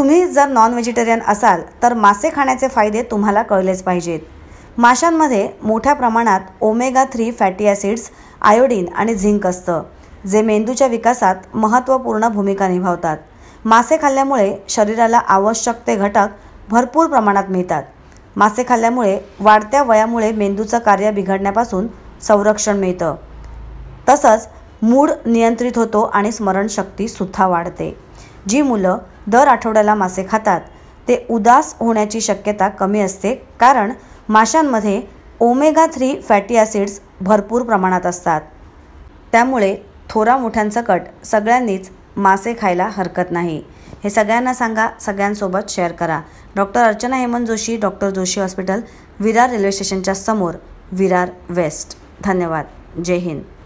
तुम्ही जर non vegetarian असाल तर मासे खाण्याचे फायदे तुम्हाला कळलेच पाहिजेत माशांमध्ये मोठ्या प्रमाणात omega three fatty acids iodine आणि झिंक असतं जे मेंदूच्या विकासात महत्त्वपूर्ण भूमिका निभावतात मासे खाल्ल्यामुळे शरीराला आवश्यक ते घटक भरपूर प्रमाणात मिळतात मासे खाल्ल्यामुळे वाढत्या वयामुळे मेंदूचं कार्य बिघडण्यापासून संरक्षण मिळतं तसंच मूड नियंत्रित होतो आणि स्मरणशक्तीसुद्धा वाढते जी मुलं दर आठवड्याला मासे खातात ते उदास होण्याची शक्यता कमी असते कारण माशांमध्ये ओमेगा थ्री फॅटी ॲसिड्स भरपूर प्रमाणात असतात त्यामुळे थोरा मोठ्यांसकट सगळ्यांनीच मासे खायला हरकत नाही हे सगळ्यांना सांगा सगळ्यांसोबत शेअर करा doctor Archana Hemant Joshi doctor Joshi hospital Virar railway स्टेशनच्या समोर विरार वेस्ट धन्यवाद जय हिंद